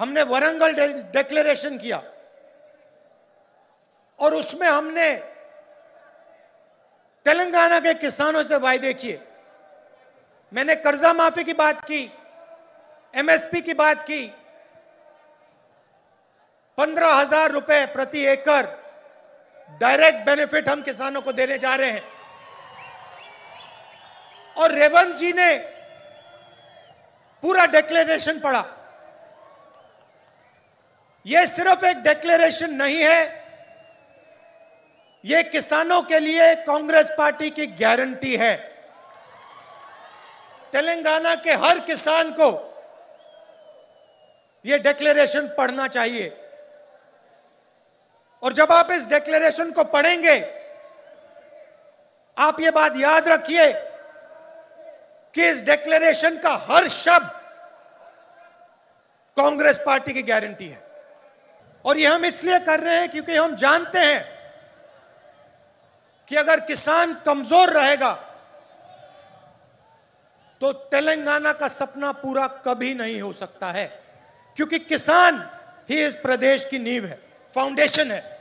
हमने वरंगल डेक्लेरेशन किया और उसमें हमने तेलंगाना के किसानों से वायदे किए मैंने कर्जा माफी की बात की एमएसपी की बात की पंद्रह हजार रुपए प्रति एकड़ डायरेक्ट बेनिफिट हम किसानों को देने जा रहे हैं और रेवंत जी ने पूरा डिक्लेरेशन पढ़ा यह सिर्फ एक डेक्लेरेशन नहीं है यह किसानों के लिए कांग्रेस पार्टी की गारंटी है तेलंगाना के हर किसान को यह डेक्लेरेशन पढ़ना चाहिए और जब आप इस डेक्लेरेशन को पढ़ेंगे आप ये बात याद रखिए कि इस डेक्लेरेशन का हर शब्द कांग्रेस पार्टी की गारंटी है और ये हम इसलिए कर रहे हैं क्योंकि हम जानते हैं कि अगर किसान कमजोर रहेगा तो तेलंगाना का सपना पूरा कभी नहीं हो सकता है क्योंकि किसान ही इस प्रदेश की नींव है फाउंडेशन है